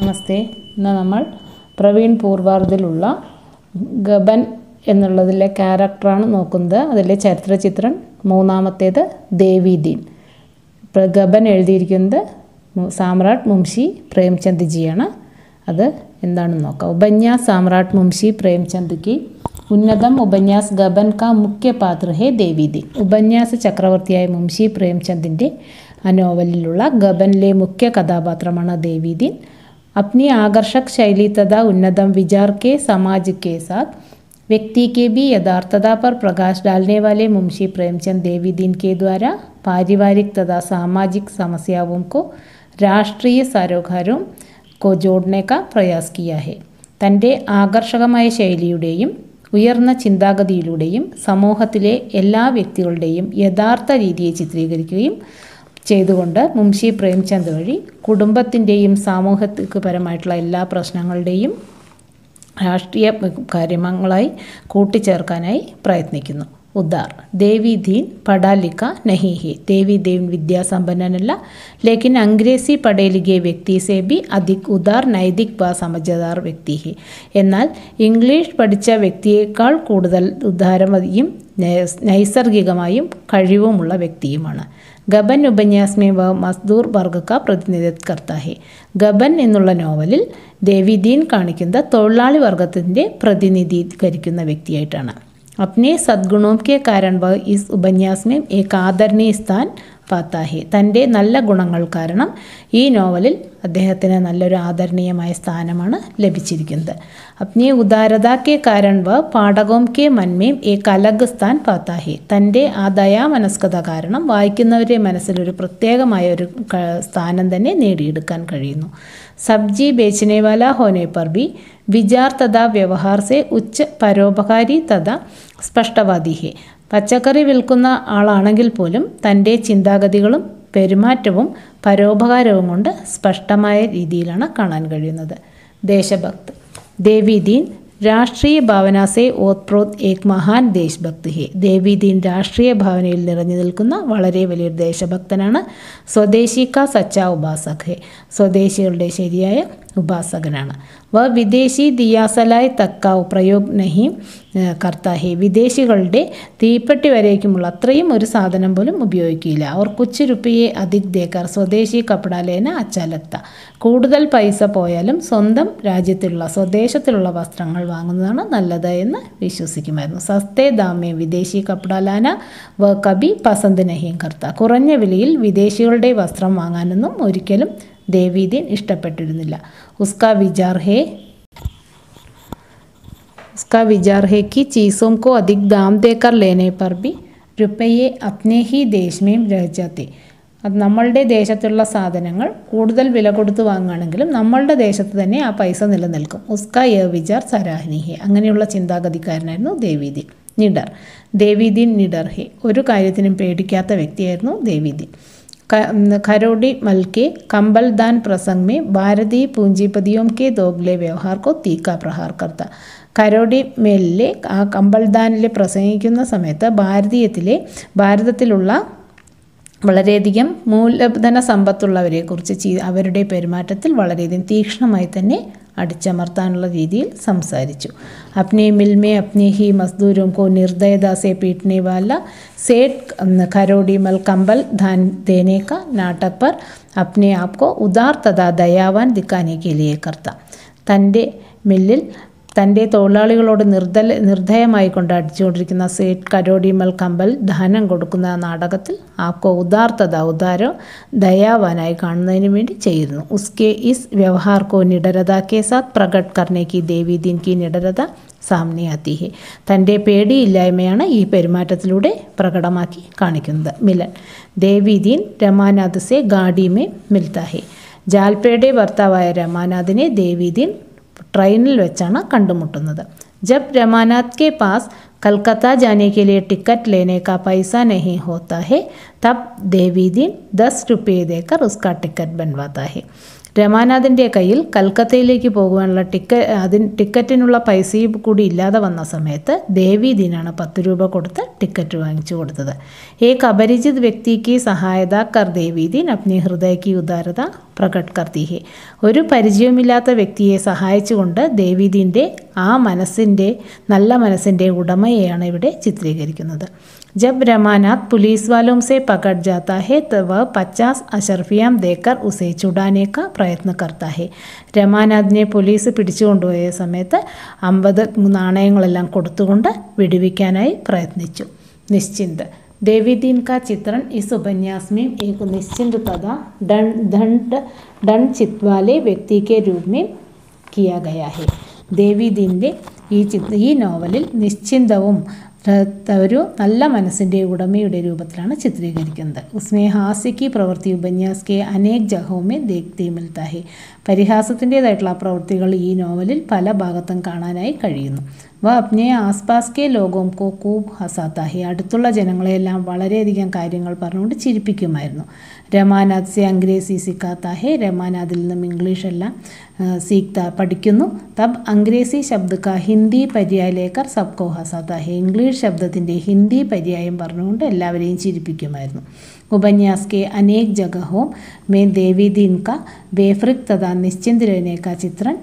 നമസ്തേ ഇന്ന് നമ്മൾ പ്രവീൺ പൂർവാർദിലുള്ള ഗബൻ എന്നുള്ളതിലെ ക്യാരക്ടറാണ് നോക്കുന്നത് അതിലെ ചരിത്രചിത്രം മൂന്നാമത്തേത് ദേവീദീൻ ഗബൻ എഴുതിയിരിക്കുന്നത് സാമ്രാട്ട് മുംഷി ജിയാണ് അത് എന്താണെന്ന് നോക്കാം ഉപന്യാസ് സാമ്രാട്ട് മുംഷി കി ഉന്നതം ഉപന്യാസ് ഗബൻ കാ മുഖ്യ പാത്ര ഹേ ദേവീദീൻ ഉപന്യാസ ചക്രവർത്തിയായ മുംഷി പ്രേംചന്ദിൻ്റെ ആ നോവലിലുള്ള ഗബനിലെ മുഖ്യ കഥാപാത്രമാണ് ദേവീദീൻ अपनी आकर्षक शैली तथा उन्नतम विचार के समाज के साथ व्यक्ति के भी यथार्थता पर प्रकाश डालने वाले मुंशी प्रेमचंद देवी दिन के द्वारा पारिवारिक तथा सामाजिक समस्याओं को രാഷ്ട്രീയ സരോകാരവും കൊജോഡിനേക്കാൾ പ്രയാസ് കിയാഹെ തൻ്റെ ആകർഷകമായ ശൈലിയുടെയും ഉയർന്ന ചിന്താഗതിയിലൂടെയും സമൂഹത്തിലെ എല്ലാ വ്യക്തികളുടെയും യഥാർത്ഥ രീതിയെ ചിത്രീകരിക്കുകയും ചെയ്തുകൊണ്ട് മുംഷി പ്രേംചന്ദ് വഴി കുടുംബത്തിൻ്റെയും പരമായിട്ടുള്ള എല്ലാ പ്രശ്നങ്ങളുടെയും രാഷ്ട്രീയ കാര്യങ്ങളായി കൂട്ടിച്ചേർക്കാനായി പ്രയത്നിക്കുന്നു ഉദാർ ദേവി ദീൻ പടാലിക്ക നഹിഹി ദേവി ദേവൻ വിദ്യാസമ്പന്നനല്ല ലേക്കിൻ അംഗ്രേസി പടേലികെ വ്യക്തി സേബി ബി അധിക് ഉദാർ നൈതിക് വ സമജദാർ വ്യക്തി എന്നാൽ ഇംഗ്ലീഷ് പഠിച്ച വ്യക്തിയേക്കാൾ കൂടുതൽ ഉദാരമതിയും നൈസർഗികമായും കഴിവുമുള്ള വ്യക്തിയുമാണ് ഗബൻ ഉപന്യാസ്മി വ മസ്ദൂർ വർഗക്ക പ്രതിനിധിത്വ കർത്താഹി ഗബൻ എന്നുള്ള നോവലിൽ ദേവിദീൻ കാണിക്കുന്ന തൊഴിലാളി വർഗത്തിൻ്റെ പ്രതിനിധീകരിക്കുന്ന വ്യക്തിയായിട്ടാണ് അപ്നെ സദ്ഗുണോം കെ കാരണം ഇസ് ഉപന്യാസ്മേം ഏ കാദർണീ സ്ഥാൻ പാത്താഹി തൻ്റെ നല്ല ഗുണങ്ങൾ കാരണം ഈ നോവലിൽ അദ്ദേഹത്തിന് നല്ലൊരു ആദരണീയമായ സ്ഥാനമാണ് ലഭിച്ചിരിക്കുന്നത് अपनी उदारता के कारण वह പാഠകവും കെ മന്മയും എ കലഗ് സ്ഥാൻ പാത്താഹി തൻ്റെ ആ ദയാമനസ്കത കാരണം വായിക്കുന്നവരുടെ മനസ്സിൽ ഒരു പ്രത്യേകമായ ഒരു സ്ഥാനം തന്നെ നേടിയെടുക്കാൻ കഴിയുന്നു സബ്ജി ബേച്ചിനെവാല ഹോനെ പർ ബി വിചാർ തഥാ വ്യവഹാർ സെ ഉച്ച പരോപകാരി തഥാ സ്പഷ്ടവാദി ഹെ പച്ചക്കറി വിൽക്കുന്ന ആളാണെങ്കിൽ പോലും തൻ്റെ ചിന്താഗതികളും പെരുമാറ്റവും പരോപകാരവും കൊണ്ട് സ്പഷ്ടമായ രീതിയിലാണ് കാണാൻ കഴിയുന്നത് ദേശഭക്ത് देवी दीन രാഷ്ട്രീയ ഭാവനാസെ ഓത്പ്രോത് ഏക് മഹാൻ ദേശഭക്തി ഹെ ദേവീദീൻ രാഷ്ട്രീയ ഭാവനയിൽ നിറഞ്ഞു നിൽക്കുന്ന വളരെ വലിയൊരു ദേശഭക്തനാണ് സ്വദേശി ക സച്ച ഉപാസക് ഹെ സ്വദേശികളുടെ ശരിയായ ഉപാസകനാണ് വ വിദേശി ദിയാസലായ് തക്കാവ് പ്രയോഗ് നഹി കർത്താഹി വിദേശികളുടെ തീപ്പെട്ടി വരേക്കുമുള്ള അത്രയും ഒരു സാധനം പോലും ഉപയോഗിക്കില്ല അവർ കൊച്ചു രുപ്പിയെ അധിക് ദേക്കർ സ്വദേശി കപ്പടാലേന അച്ചാലത്ത കൂടുതൽ പൈസ പോയാലും സ്വന്തം രാജ്യത്തിലുള്ള സ്വദേശത്തിലുള്ള വസ്ത്രങ്ങൾ വാങ്ങുന്നതാണ് നല്ലത് എന്ന് വിശ്വസിക്കുമായിരുന്നു സസ്തേ ദാമേ വിദേശി കപ്പടാലാന വ കബി പസന്ത് നഹിയും കർത്ത കുറഞ്ഞ വിലയിൽ വിദേശികളുടെ വസ്ത്രം വാങ്ങാനൊന്നും ഒരിക്കലും ദേവീദീൻ ഇഷ്ടപ്പെട്ടിരുന്നില്ല उसका विचार है उसका विचार है कि चीज़ों को अधिक दाम देकर लेने पर भी रुपये अपने ही देश में रह जाते അത് നമ്മളുടെ ദേശത്തുള്ള സാധനങ്ങൾ കൂടുതൽ വില കൊടുത്ത് വാങ്ങുകയാണെങ്കിലും നമ്മളുടെ ദേശത്ത് തന്നെ ആ പൈസ നിലനിൽക്കും ഉസ്ക യ വിചാർ സരാഹ്നിഹെ അങ്ങനെയുള്ള ചിന്താഗതിക്കാരനായിരുന്നു ദേവീദിൻ നിഡർ ദേവീദിൻ നിഡർ ഹെ ഒരു കാര്യത്തിനും പേടിക്കാത്ത വ്യക്തിയായിരുന്നു ദേവീദിൻ खरोडी मल के कम्बलदान प्रसंग में भारतीय पूंजीपतियों के दोगले व्यवहार को तीखा प्रहार करता കരോടി മേലിലെ ആ കമ്പൾദാനിൽ പ്രസംഗിക്കുന്ന സമയത്ത് ഭാരതീയത്തിലെ ഭാരതത്തിലുള്ള വളരെയധികം മൂലധന സമ്പത്തുള്ളവരെക്കുറിച്ച് അവരുടെ പെരുമാറ്റത്തിൽ വളരെയധികം തീക്ഷ്ണമായി തന്നെ അടിച്ചമർത്താനുള്ള രീതിയിൽ സംസാരിച്ചു അപ്നെ മിൽമേ അപ്നെ ഹി മസ്ദൂരും കോ നിർദയദാസെ പീട്ടിനെ വാല സേട്ട് കരോടി മൽ കമ്പൽ ധാൻ ദേനെ നാട്ടപ്പർ നാട്ടക് അപ്നെ ആപ്കോ ഉദാർത്തത ദയാവാൻ ദിക്കാനെ കെ കർത്ത തൻ്റെ മില്ലിൽ തൻ്റെ തൊഴിലാളികളോട് നിർദ്ദല നിർദ്ധയമായി കൊണ്ട് അടിച്ചുകൊണ്ടിരിക്കുന്ന സേറ്റ് കരോടിമൽ കമ്പൽ ധനം കൊടുക്കുന്ന നാടകത്തിൽ ആക്കോ ഉദാർത്ഥത ഉദാരോ ദയാവാനായി കാണുന്നതിന് വേണ്ടി ചെയ്യുന്നു ഉസ്കെ ഇസ് വ്യവഹാർ കോ നിഡരത കെ സാത്ത് പ്രകട് കർണേക്ക് ദേവി ദിൻ കി നിഡരത സാമനെ അതിഹെ തൻ്റെ പേടിയില്ലായ്മയാണ് ഈ പെരുമാറ്റത്തിലൂടെ പ്രകടമാക്കി കാണിക്കുന്നത് മിലൻ ദേവി ദീൻ രമാനാഥ് സെ ഗാഡിമെ മേ മിൽത്താഹെ ജാൽപേയുടെ ഭർത്താവായ രമാനാഥിനെ ദേവീദീൻ ट्रेन വെച്ചാണ് कंमुट जब रमानाथ के पास कलकत्ता जाने के लिए टिकट लेने का पैसा नहीं होता है तब देवी दिन दस रुपये देकर उसका टिकट बनवाता है രമാനാഥിൻ്റെ കയ്യിൽ കൽക്കത്തയിലേക്ക് പോകുവാനുള്ള ടിക്ക അതിന് ടിക്കറ്റിനുള്ള പൈസയും കൂടി ഇല്ലാതെ വന്ന സമയത്ത് ദീനാണ് പത്ത് രൂപ കൊടുത്ത് ടിക്കറ്റ് വാങ്ങിച്ചു കൊടുത്തത് ഏ കപരിചിത് വ്യക്തിക്ക് സഹായത കർ ദീൻ അപ്നി ഹൃദയക്ക് ഉദാരത പ്രകട് കർത്തി ഒരു പരിചയമില്ലാത്ത വ്യക്തിയെ സഹായിച്ചുകൊണ്ട് ദേവീദിൻ്റെ ആ മനസ്സിൻ്റെ നല്ല മനസ്സിൻ്റെ ഉടമയെയാണ് ഇവിടെ ചിത്രീകരിക്കുന്നത് जब रमानाथ पुलिस वालों से पकड़ जाता है तब वह 50 अशर्फियां देकर उसे छुड़ाने का प्रयत्न करता है रमानाथ ने पुलिस पिडीचकोंड हुए समयते 50 नाणयंगोल्लां கொடுத்துೊಂಡ విడివికానాయ ప్రయత్నించు నిశ్చింద దేవిదీన్ కా చిత్రణ ఈ సువన్యాస్మిం ఏక నిశ్చిందతదా డణ్ ధంట్ డణ్ చిద్వాలే వ్యక్తి కే రూపమే కియా గయ హే దేవిదీన్ నే ఈ చిత్ర ఈ నవలి నిశ్చిందవమ్ ഒരു നല്ല മനസ്സിൻ്റെ ഉടമയുടെ രൂപത്തിലാണ് ചിത്രീകരിക്കുന്നത് ഉസ്മേ ഹാസ്യക്ക് പ്രവൃത്തി ഉപന്യാസ്കെ അനേക് ജഹോമെ മേ ദേഖ്തേ മിൽത്താ പരിഹാസത്തിൻ്റേതായിട്ടുള്ള പ്രവൃത്തികൾ ഈ നോവലിൽ പല ഭാഗത്തും കാണാനായി കഴിയുന്നു വ അപ്നെ ആസ്പാസ് കെ ലോകോം കോ കൂബ് ഹസാത്താഹി അടുത്തുള്ള ജനങ്ങളെയെല്ലാം വളരെയധികം കാര്യങ്ങൾ പറഞ്ഞുകൊണ്ട് ചിരിപ്പിക്കുമായിരുന്നു രമാനാഥ് സെ അംഗ്രേസി സിക്കാത്താഹെ രമാനാഥിൽ നിന്നും ഇംഗ്ലീഷ് എല്ലാം സീക്ത പഠിക്കുന്നു തബ് അംഗ്രേസി ശബ്ദക്ക ഹിന്ദി പര്യായലേക്കർ സബ്കോ ഹസാത്താഹെ ഇംഗ്ലീഷ് ശബ്ദത്തിൻ്റെ ഹിന്ദി പര്യായം പറഞ്ഞുകൊണ്ട് എല്ലാവരെയും ചിരിപ്പിക്കുമായിരുന്നു उपन्यास के अनेक जगहों में देवी दीन का बेफृक तथा निश्चिंत रहने का चित्रण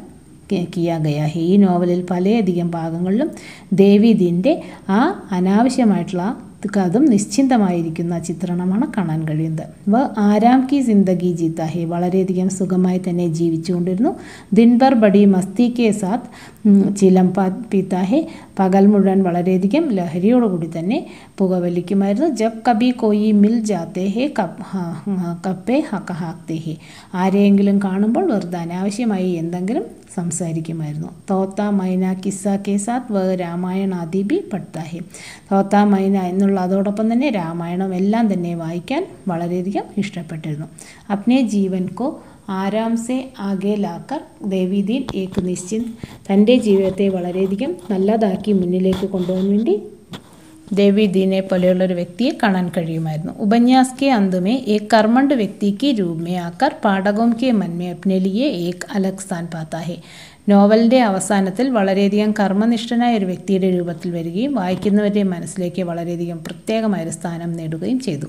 കിയ ഗയാ ഈ നോവലിൽ പലയധികം ഭാഗങ്ങളിലും ദേവീദിൻ്റെ ആ അനാവശ്യമായിട്ടുള്ള അതും നിശ്ചിന്തമായിരിക്കുന്ന ചിത്രണമാണ് കാണാൻ കഴിയുന്നത് വ ആരാം കി ജിന്ദഗി ജീത്ത വളരെയധികം സുഖമായി തന്നെ ജീവിച്ചുകൊണ്ടിരുന്നു ദിൻബർ ബഡി മസ്തി കെ സാത്ത് ചിലം പീത്ത പകൽ മുഴുവൻ വളരെയധികം ലഹരിയോടുകൂടി തന്നെ പുകവലിക്കുമായിരുന്നു ജബ് കബി കോയി മിൽ ജാത്തേ ഹെ കപ്പ് കപ്പേ ഹക്ക ഹാക്തേ ഹെ ആരെയെങ്കിലും കാണുമ്പോൾ വെറുതെ അനാവശ്യമായി എന്തെങ്കിലും സംസാരിക്കുമായിരുന്നു തോത്ത മൈന കിസ കെ സാത്ത് വ രാമായണാദീപി പട്ടാഹി തോത്ത മൈന എന്നുള്ള അതോടൊപ്പം തന്നെ രാമായണം എല്ലാം തന്നെ വായിക്കാൻ വളരെയധികം ഇഷ്ടപ്പെട്ടിരുന്നു അപ്നെ ജീവൻ കോ ആരാം സെ ആകെ ലാക്കർ ദേവീദീൻ ഏക്ക് നിശ്ചിന്ത് തൻ്റെ ജീവിതത്തെ വളരെയധികം നല്ലതാക്കി മുന്നിലേക്ക് കൊണ്ടുപോകാൻ വേണ്ടി ദേവി ദീനെ പോലെയുള്ള ഒരു വ്യക്തിയെ കാണാൻ കഴിയുമായിരുന്നു ഉപന്യാസ് के अंत കർമ്മണ്ട് एक രൂപമേ व्यक्ति के കെ മന്മേ आकर ഏക് അലക്സാൻ പാത്താഹെ നോവലിൻ്റെ അവസാനത്തിൽ വളരെയധികം കർമ്മനിഷ്ഠനായ ഒരു വ്യക്തിയുടെ രൂപത്തിൽ വരികയും വായിക്കുന്നവരുടെ മനസ്സിലേക്ക് വളരെയധികം പ്രത്യേകമായൊരു സ്ഥാനം നേടുകയും ചെയ്തു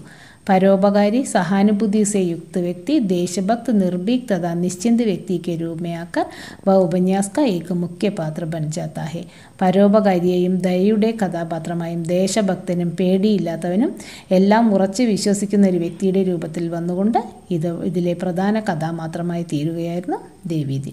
പരോപകാരി സഹാനുഭൂതി से युक्त व्यक्ति നിർഭീക്തത നിശ്ചിന്ത വ്യക്തിക്ക് निश्चिंत വ ഉപന്യാസ്ക ഏക में आकर जाता है പരോപകാരിയെയും ദയയുടെ കഥാപാത്രമായും ദേശഭക്തനും പേടിയില്ലാത്തവനും എല്ലാം ഉറച്ച് വിശ്വസിക്കുന്ന ഒരു വ്യക്തിയുടെ രൂപത്തിൽ വന്നുകൊണ്ട് ഇത് ഇതിലെ പ്രധാന കഥാപാത്രമായി തീരുകയായിരുന്നു ദേവീതി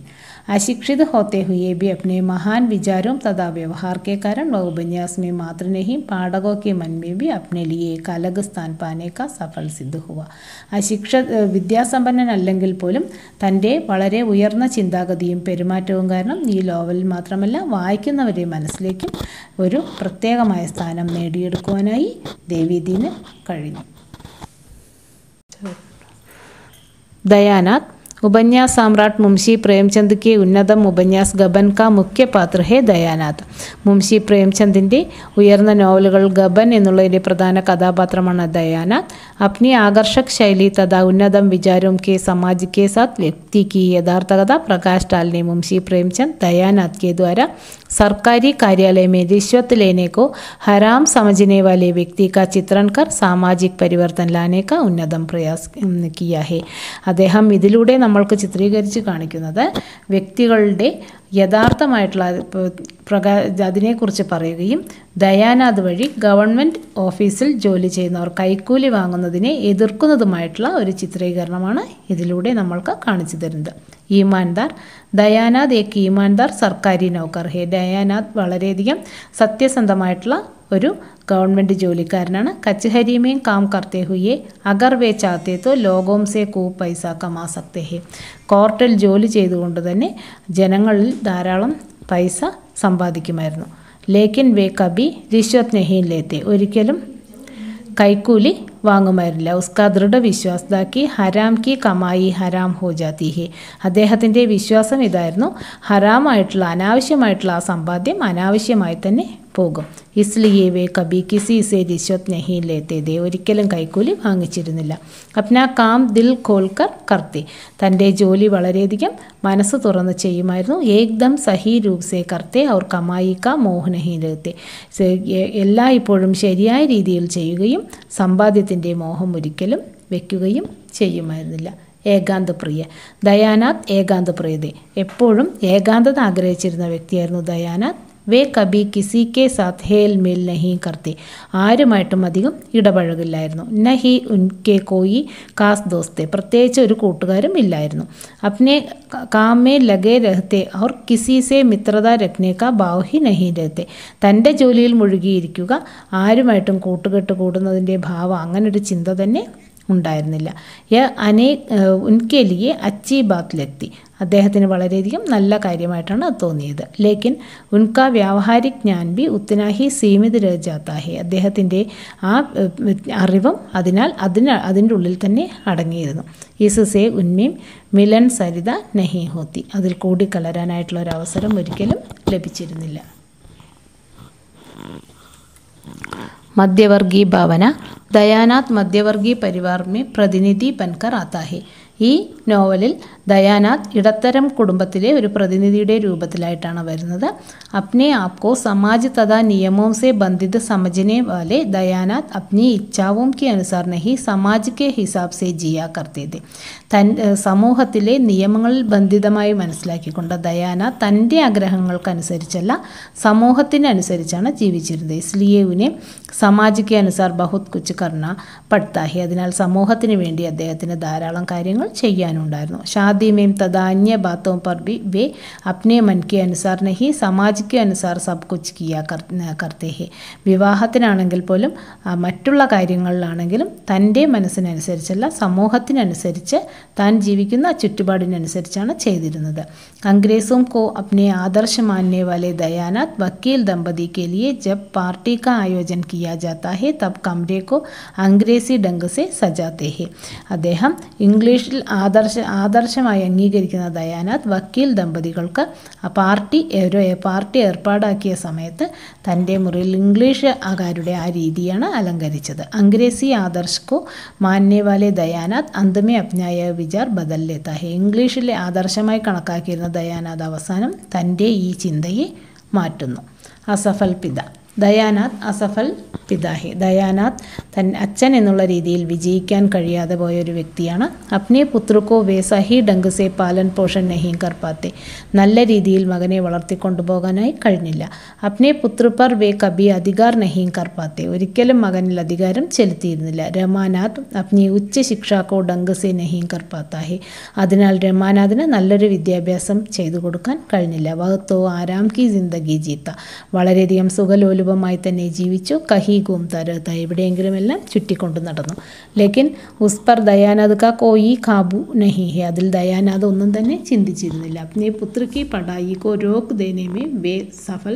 अशिक्षित होते हुए भी अपने महान विचारों तथा व्यवहार के कारण वह उपन्यास में मात्र नहीं पाठकों के मन में भी अपने लिए एक अलग സ്ഥാൻ പാനേക്ക സഫൽ സിദ്ധ ഹുവ അശിക്ഷ വിദ്യാസമ്പന്നനല്ലെങ്കിൽ പോലും തൻ്റെ വളരെ ഉയർന്ന ചിന്താഗതിയും പെരുമാറ്റവും കാരണം ഈ ലോവലിൽ മാത്രമല്ല വായിക്കുന്നവരുടെ മനസ്സിലേക്കും ഒരു പ്രത്യേകമായ സ്ഥാനം നേടിയെടുക്കുവാനായി ദേവീദീന് കഴിഞ്ഞു ദയാനാഥ് ഉപന്യാസ് സാമ്രാട്ട് മുംഷി പ്രേംചന്ദ് കെ ഉന്നതം ഉപന്യാസ് ഗബൻ കാ മുഖ്യപാത്ര ഹേ ദയാനാഥ് മുംഷി പ്രേംചന്ദിൻ്റെ ഉയർന്ന നോവലുകൾ ഗബൻ എന്നുള്ളതിൻ്റെ പ്രധാന കഥാപാത്രമാണ് ദയാനാഥ് അപ്നി ആകർഷക് ശൈലി തഥാ ഉന്നതം വിചാരവും കെ സമാജ് കെ സാത് വ്യക്തി കി യഥാർത്ഥ കഥ പ്രകാശ് ടാലിനെ മുംഷി പ്രേംചന്ദ് ദയാനാഥ് കെ ദ്വാര സർക്കാരി कार्यालय में रिश्वत लेने को വ്യക്തി കാ वाले व्यक्ति का സാമാജിക് പരിവർത്തൻ ലാനേക്ക ഉന്നതം പ്രയാസ് കിയാഹേ അദ്ദേഹം ഇതിലൂടെ നമ്മൾക്ക് ചിത്രീകരിച്ച് കാണിക്കുന്നത് വ്യക്തികളുടെ യഥാർത്ഥമായിട്ടുള്ള പ്രകാ അതിനെക്കുറിച്ച് പറയുകയും ദയാനാഥ് വഴി ഗവൺമെൻറ് ഓഫീസിൽ ജോലി ചെയ്യുന്നവർ കൈക്കൂലി വാങ്ങുന്നതിനെ എതിർക്കുന്നതുമായിട്ടുള്ള ഒരു ചിത്രീകരണമാണ് ഇതിലൂടെ നമ്മൾക്ക് കാണിച്ചു തരുന്നത് ഈമാൻദാർ ദയാനാഥ് എക്ക് ഈമാൻദാർ സർക്കാരി നൗക്കർ ഹേ ദയാനാഥ് വളരെയധികം സത്യസന്ധമായിട്ടുള്ള ഒരു ഗവൺമെൻറ് ജോലിക്കാരനാണ് കച്ചഹരിമേം കാം കർത്തേ ഹുയെ അഗർ വേ ചാത്തേത്തോ ലോകോം സേ കൂ പൈസ കമാ സക്തേ കോർട്ടിൽ ജോലി ചെയ്തുകൊണ്ട് തന്നെ ജനങ്ങളിൽ ധാരാളം പൈസ സമ്പാദിക്കുമായിരുന്നു ലേക്കിൻ വേ കബി രിശ്വത് നെഹീൻ ലേത്തെ ഒരിക്കലും കൈക്കൂലി വാങ്ങുമായിരുന്നില്ല ഉസ്ക ദൃഢവിശ്വാസതാക്കി ഹരാം കി കമായി ഹരാം ഹോ ജാതി അദ്ദേഹത്തിൻ്റെ വിശ്വാസം ഇതായിരുന്നു ഹരാമായിട്ടുള്ള അനാവശ്യമായിട്ടുള്ള ആ സമ്പാദ്യം അനാവശ്യമായി തന്നെ പോകും ഇസ്ലിയേവേ കബി കിസി സെ റിശ്വത് നഹി ലേത്തേതേ ഒരിക്കലും കൈക്കൂലി വാങ്ങിച്ചിരുന്നില്ല അപ്ന കാം ദിൽ ഖോൽക്കർ കർത്തി തൻ്റെ ജോലി വളരെയധികം മനസ്സ് തുറന്ന് ചെയ്യുമായിരുന്നു ഏക്ദം സഹി രൂപ് സെ കർത്തെ അവർ കമായിക്ക മോഹനഹി ലേത്തെ എല്ലാ ഇപ്പോഴും ശരിയായ രീതിയിൽ ചെയ്യുകയും സമ്പാദ്യത്തിൻ്റെ മോഹം ഒരിക്കലും വയ്ക്കുകയും ചെയ്യുമായിരുന്നില്ല ഏകാന്തപ്രിയ ദയാനാഥ് ഏകാന്തപ്രിയതേ എപ്പോഴും ഏകാന്തത ആഗ്രഹിച്ചിരുന്ന വ്യക്തിയായിരുന്നു ദയാനാഥ് വേ കബി കിസി കെ സാത് ഹേൽ മേൽ നഹി കർത്തി ആരുമായിട്ടും അധികം ഇടപഴകില്ലായിരുന്നു നഹി ഉൻകെ കോയി കാസ് ദോസ്തേ പ്രത്യേകിച്ച് ഒരു കൂട്ടുകാരും ഇല്ലായിരുന്നു അപ്നെ കാമേ ലഗേ രഹത്തെ അവർ സെ മിത്രത രഖ്നേക്ക ബാഹി നഹി രഹത്തെ തൻ്റെ ജോലിയിൽ മുഴുകിയിരിക്കുക ആരുമായിട്ടും കൂട്ടുകെട്ട് കൂടുന്നതിൻ്റെ ഭാവം അങ്ങനൊരു ചിന്ത തന്നെ ഉണ്ടായിരുന്നില്ല യ അനേ ഉൻകെലിയെ അച്ചി ബാത്തിലെത്തി അദ്ദേഹത്തിന് വളരെയധികം നല്ല കാര്യമായിട്ടാണ് തോന്നിയത് ലേക്കിൻ ഉൻക വ്യാവഹാരിക് ബി ഉത്തനാഹി സീമിത് രജാത്താഹി അദ്ദേഹത്തിൻ്റെ ആ അറിവും അതിനാൽ അതിന് അതിൻ്റെ ഉള്ളിൽ തന്നെ അടങ്ങിയിരുന്നു ഈസസെ ഉന്മീം മിലൻ സരിത നഹി ഹോത്തി അതിൽ കൂടി കലരാനായിട്ടുള്ള ഒരു അവസരം ഒരിക്കലും ലഭിച്ചിരുന്നില്ല മധ്യവർഗീ ഭാവന ദയാനാഥ് മധ്യവർഗീ പരിവാർമി പ്രതിനിധി പൻകർ ആത്താഹി ഈ നോവലിൽ ദയാനാഥ് ഇടത്തരം കുടുംബത്തിലെ ഒരു പ്രതിനിധിയുടെ രൂപത്തിലായിട്ടാണ് വരുന്നത് അപ്നെ ആപ്കോ സമാജ് തഥാ നിയമവും സെ ബന്ധിത സമജനെ വാലെ ദയാനാഥ് അപ്നി ഇച്ഛാവും കെ അനുസാർ നഹി സമാജ് കെ ഹിസാബ് സെ ജിയാ കർത്തിയത് തൻ സമൂഹത്തിലെ നിയമങ്ങൾ ബന്ധിതമായി മനസ്സിലാക്കിക്കൊണ്ട് ദയാനാഥ് തൻ്റെ ആഗ്രഹങ്ങൾക്കനുസരിച്ചല്ല സമൂഹത്തിനനുസരിച്ചാണ് ജീവിച്ചിരുന്നത് ഇസ്ലിയേവിനെ സമാജ് കെ അനുസാർ ബഹുത് കുച്ച് കർണ പഠിത്താഹി അതിനാൽ സമൂഹത്തിന് വേണ്ടി അദ്ദേഹത്തിന് ധാരാളം കാര്യങ്ങൾ ചെയ്യാനുണ്ടായിരുന്നു अनादि में तदा अन्य बातों पर भी वे अपने मन के अनुसार नहीं समाज के अनुसार सब कुछ किया कर, करते हैं വിവാഹത്തിനാണെങ്കിൽ പോലും മറ്റുള്ള കാര്യങ്ങളിലാണെങ്കിലും തൻ്റെ മനസ്സിനനുസരിച്ചല്ല സമൂഹത്തിനനുസരിച്ച് താൻ ജീവിക്കുന്ന ചുറ്റുപാടിനനുസരിച്ചാണ് ചെയ്തിരുന്നത് അംഗ്രേസും കോ അപ്നെ ആദർശ മാന്യ വാലെ ദയാനാഥ് വക്കീൽ ദമ്പതി കെ ലിയെ ജബ് പാർട്ടി കാ ആയോജൻ കിയാ ജാത്താ ഹെ തബ് കംരെ കോ അംഗ്രേസി ഡങ്ക് സെ സജാത്തെ ഹെ അദ്ദേഹം ഇംഗ്ലീഷിൽ ആദർശ ആദർശ അവകാശമായി അംഗീകരിക്കുന്ന ദയാനാഥ് വക്കീൽ ദമ്പതികൾക്ക് ആ പാർട്ടി ഒരു പാർട്ടി ഏർപ്പാടാക്കിയ സമയത്ത് തൻ്റെ മുറിയിൽ ഇംഗ്ലീഷ് ആകാരുടെ ആ രീതിയാണ് അലങ്കരിച്ചത് അംഗ്രേസി ആദർശ് കോ മാന്യവാലെ ദയാനാഥ് അന്തമേ അപ്ഞായ വിചാർ ബദല്ലേ താഹെ ഇംഗ്ലീഷിലെ ആദർശമായി കണക്കാക്കിയിരുന്ന ദയാനാഥ് അവസാനം തൻ്റെ ഈ ചിന്തയെ മാറ്റുന്നു അസഫൽ പിത ദയാനാഥ് അസഫൽ പിതാഹി ദയാനാഥ് തൻ അച്ഛൻ എന്നുള്ള രീതിയിൽ വിജയിക്കാൻ കഴിയാതെ പോയ ഒരു വ്യക്തിയാണ് അപ്നെ പുത്രക്കോ വേ സഹി ഡങ്ക്സെ പാലൻ പോഷൻ നഹീം കർപ്പാത്തെ നല്ല രീതിയിൽ മകനെ വളർത്തിക്കൊണ്ടുപോകാനായി കഴിഞ്ഞില്ല അപ്നെ പുത്രപ്പർ വേ കബി അധികാർ നഹീം കർപ്പാത്തെ ഒരിക്കലും മകനിൽ അധികാരം ചെലുത്തിയിരുന്നില്ല രമാനാഥ് അപ്നി ഉച്ച ശിക്ഷാക്കോ ഡങ്കുസെ നഹീം കർപ്പാത്താഹി അതിനാൽ രമാനാഥിന് നല്ലൊരു വിദ്യാഭ്യാസം ചെയ്തു കൊടുക്കാൻ കഴിഞ്ഞില്ല വഹത്തോ ആരാം കി ജിന്ദഗി ജീത്ത വളരെയധികം സുഖലോലു സുലഭമായി തന്നെ ജീവിച്ചു കഹീഗും തരത എവിടെയെങ്കിലും എല്ലാം ചുറ്റിക്കൊണ്ട് നടന്നു ലേക്കിൻ ഉസ്പർ പർ ദയാനാഥ് കാ കോയി കാബു നഹി ഹെ അതിൽ ദയാനാഥ് ഒന്നും തന്നെ ചിന്തിച്ചിരുന്നില്ല അപ്നെ പുത്രിക്ക് പടായി കോ രോക്ക് ദേനേമേ വേ സഫൽ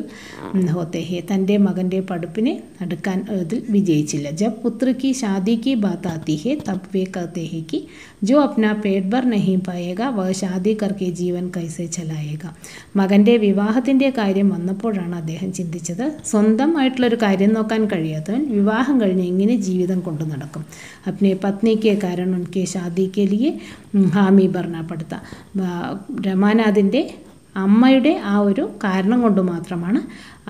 ഹോത്തെ ഹെ തൻ്റെ മകൻ്റെ പഠിപ്പിനെ അടുക്കാൻ അതിൽ വിജയിച്ചില്ല ജബ് പുത്രിക്ക് ഷാദിക്ക് ബാത്താത്തി ഹെ തബ് വേ കത്തേഹയ്ക്ക് जो अपना पेट भर नहीं पाएगा വ ശാദി കർക്കെ ജീവൻ കൈസെ ചലായേക മകൻ്റെ വിവാഹത്തിൻ്റെ കാര്യം വന്നപ്പോഴാണ് അദ്ദേഹം ചിന്തിച്ചത് സ്വന്തമായിട്ടുള്ളൊരു കാര്യം നോക്കാൻ കഴിയാത്തവൻ വിവാഹം കഴിഞ്ഞ് എങ്ങനെ ജീവിതം കൊണ്ടു നടക്കും അപ്നെ പത്നിക്ക് കാരണം ഉൻകെ ഷാദിക്ക് ലിയെ ഹാമി ഭർണ പടുത്ത രമാനാഥിൻ്റെ അമ്മയുടെ ആ ഒരു കാരണം കൊണ്ട് മാത്രമാണ്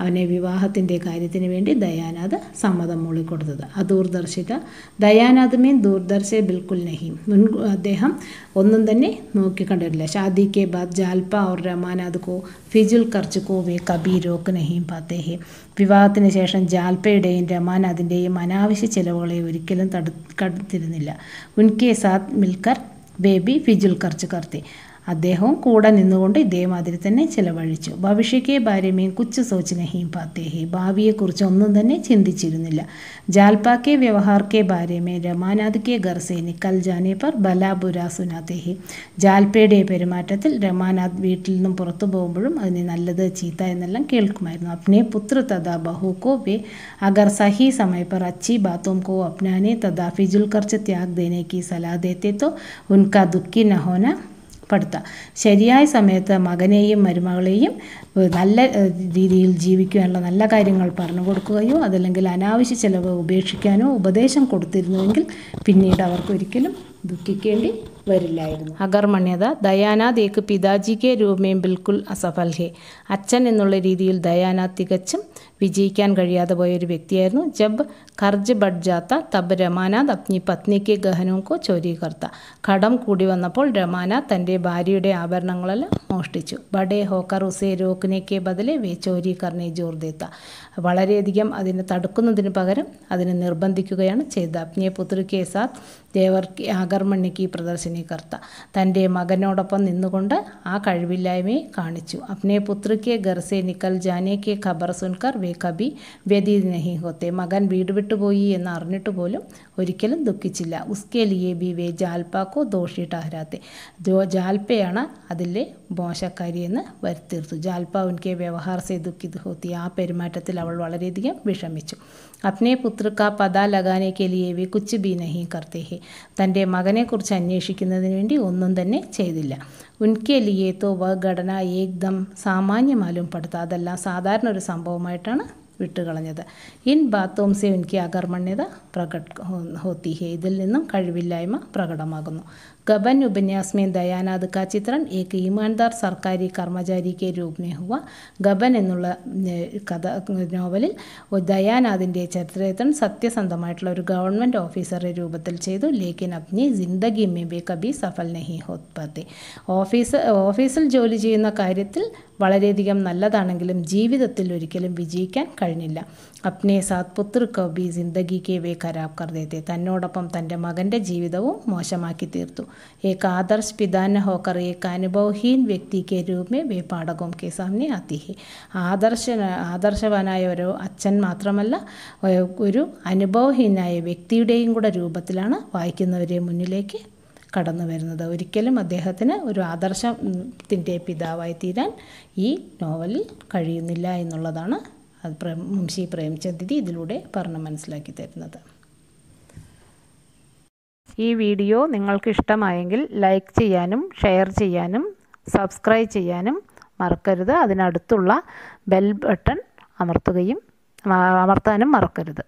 അവനെ വിവാഹത്തിൻ്റെ കാര്യത്തിന് വേണ്ടി ദയാനാഥ് സമ്മതം മൂളിക്കൊടുത്തത് അദൂർദർശിത ദയാനാഥ് മീൻ ദൂർദർശ ബിൽക്കുൽ നഹീം മുൻ അദ്ദേഹം ഒന്നും തന്നെ നോക്കിക്കണ്ടിട്ടില്ല ഷാദി കെ ബാദ് ജാൽപ ഓർ രമാനാഥ് കോ ഫിജുൽ കർച്ചുക്കോ വേ കബീർ രോക്ക് നഹീം പാത്തേഹി വിവാഹത്തിന് ശേഷം ജാൽപയുടെയും രമാനാഥിൻ്റെയും അനാവശ്യ ചെലവുകളെ ഒരിക്കലും തടു കടുത്തിരുന്നില്ല മുൻകെ സാദ് മിൽക്കർ ബേബി ഫിജുൽ കർച്ച് കർത്തി അദ്ദേഹവും കൂടെ നിന്നുകൊണ്ട് ഇതേമാതിരി തന്നെ ചിലവഴിച്ചു ഭവിഷ്യക്കേ ഭാര്യമേയും കുച്ചു സോച്ചിനഹീം പാത്തേഹി ഭാവിയെക്കുറിച്ച് ഒന്നും തന്നെ ചിന്തിച്ചിരുന്നില്ല ജാൽപാക്കെ വ്യവഹാർക്കെ ഭാര്യമേ രമാനാഥ്ക്കെ ഗർസേനി കൽജാനെ പർ ബലാബുര സുനാത്തേഹി പെരുമാറ്റത്തിൽ രമാനാഥ് വീട്ടിൽ നിന്നും പുറത്തു പോകുമ്പോഴും അതിന് നല്ലത് ചീത്ത എന്നെല്ലാം കേൾക്കുമായിരുന്നു അപ്നെ പുത്ര തഥാ ബഹു കോ വേ അഗർ സഹി സമയ पर अच्छी बातों को अपनाने तदाफिजुल कर्ज त्याग देने की सलाह देते तो उनका दुखी പ്പെടുത്താം ശരിയായ സമയത്ത് മകനെയും മരുമകളെയും നല്ല രീതിയിൽ ജീവിക്കാനുള്ള നല്ല കാര്യങ്ങൾ പറഞ്ഞു കൊടുക്കുകയോ അതല്ലെങ്കിൽ അനാവശ്യ ചിലവ് ഉപേക്ഷിക്കാനോ ഉപദേശം കൊടുത്തിരുന്നുവെങ്കിൽ പിന്നീട് അവർക്കൊരിക്കലും ദുഃഖിക്കേണ്ടി വരില്ലായിരുന്നു അകർമണ്യത ദയാന ദേക്ക് പിതാജിക്ക് രൂപയും ബിൽക്കുൽ അസഫൽ ഹേ അച്ഛൻ എന്നുള്ള രീതിയിൽ ദയാന തികച്ചും വിജയിക്കാൻ കഴിയാതെ പോയ ഒരു വ്യക്തിയായിരുന്നു ജബ് ഖർജ് ബഡ്ജാത്ത തബ് രമാനാഥ് അഗ്നി പത്നിക്ക് ഗഹനോക്കോ ചോരി കർത്ത കടം കൂടി വന്നപ്പോൾ രമാന തൻ്റെ ഭാര്യയുടെ ആഭരണങ്ങളെല്ലാം മോഷ്ടിച്ചു ബഡേ ഹോക്കർ ഉസേ രോക്കിനേക്ക് ബദലെ വേ ചോരി കർണേ ജോർദേത്ത വളരെയധികം അതിനെ തടുക്കുന്നതിന് പകരം അതിനെ നിർബന്ധിക്കുകയാണ് ചെയ്തത് അപ്നിയെ പുത്രിക്കെ സാത്ത് ദേവർക്ക് ആകർമണ്യക്ക് ഈ പ്രദർശനീകർത്ത തൻ്റെ മകനോടൊപ്പം നിന്നുകൊണ്ട് ആ കഴിവില്ലായ്മയെ കാണിച്ചു അപ്നെ പുത്രിക്ക് ഗർസെ നിക്കൽ ജാനേക്ക് ഖബർ സുൻകർ വേ കബി വ്യതി നഹി ഹോത്തെ മകൻ വീട് വിട്ടുപോയി എന്ന് അറിഞ്ഞിട്ട് പോലും ഒരിക്കലും ദുഃഖിച്ചില്ല ഉസ്കേലിയെ ബി വേ ജാൽപാക്കോ ദോഷി ടഹരാത്തെ ജോ ജാൽപയാണ് അതിലെ മോശക്കാരിയെന്ന് വരുത്തീർത്തു ജാൽപ്പ ഉൻകെ വ്യവഹാർ സേ ദുഃഖി ദുഹോത്തി ആ പെരുമാറ്റത്തിൽ അവൾ വളരെയധികം വിഷമിച്ചു അപ്നെ പുത്രക്ക പതാ ലഗാനെ കെലിയെ വി കുച്ച് ബി നഹി കർത്തേഹെ തൻ്റെ മകനെക്കുറിച്ച് അന്വേഷിക്കുന്നതിന് വേണ്ടി ഒന്നും തന്നെ ചെയ്തില്ല ഉൻകെ ലിയെ തോ വ ഘടന ഏകദം സാമാന്യമാലും പെടുത്താം അതെല്ലാം സാധാരണ ഒരു സംഭവമായിട്ടാണ് വിട്ടുകളഞ്ഞത് ഇൻ ബാത്തോം സെ ഉൻകി അകർമണ്യത പ്രകട ഇതിൽ നിന്നും കഴിവില്ലായ്മ പ്രകടമാകുന്നു ഗബൻ उपन्यास में दयानाथ का चित्रण एक ईमानदार സർക്കാരി കർമ്മചാരി കെ ഹുവ ഗബൻ എന്നുള്ള കഥ നോവലിൽ ദയാനാഥിൻ്റെ ചരിത്രത്തിൽ സത്യസന്ധമായിട്ടുള്ള ഒരു ഗവൺമെൻറ് ഓഫീസറെ രൂപത്തിൽ ചെയ്തു ലേക്കിൻ അഗ്നി ജിന്ദഗി മേ ബേ കബി സഫൽ നഹി ഹോത്പത്തി ഓഫീസ് ഓഫീസിൽ ജോലി ചെയ്യുന്ന കാര്യത്തിൽ വളരെയധികം നല്ലതാണെങ്കിലും ജീവിതത്തിൽ ഒരിക്കലും വിജയിക്കാൻ കഴിഞ്ഞില്ല അപ്നെ സാത് പുത്ര കബി ജിന്ദഗിക്ക് വേ ഖരാബ് കർദേത്തെ തന്നോടൊപ്പം തൻ്റെ മകൻ്റെ ജീവിതവും മോശമാക്കി തീർത്തു ഏക ആദർശ് പിതാന ഹോക്കർ ഏക അനുഭവഹീൻ വ്യക്തിക്ക് രൂപമേ വേ പാഠകവും കെ സാമ്നെ അതിഹി ആദർശ ആദർശവാനായ ഒരു അച്ഛൻ മാത്രമല്ല ഒരു അനുഭവഹീനായ വ്യക്തിയുടെയും കൂടെ രൂപത്തിലാണ് വായിക്കുന്നവരെ മുന്നിലേക്ക് കടന്നു വരുന്നത് ഒരിക്കലും അദ്ദേഹത്തിന് ഒരു ആദർശത്തിൻ്റെ പിതാവായി തീരാൻ ഈ നോവലിൽ കഴിയുന്നില്ല എന്നുള്ളതാണ് അത് മുൻഷി പ്രേംചന്ദ് ഇതിലൂടെ പറഞ്ഞ് മനസ്സിലാക്കി തരുന്നത് ഈ വീഡിയോ നിങ്ങൾക്ക് ഇഷ്ടമായെങ്കിൽ ലൈക്ക് ചെയ്യാനും ഷെയർ ചെയ്യാനും സബ്സ്ക്രൈബ് ചെയ്യാനും മറക്കരുത് അതിനടുത്തുള്ള ബെൽ ബട്ടൺ അമർത്തുകയും അമർത്താനും മറക്കരുത്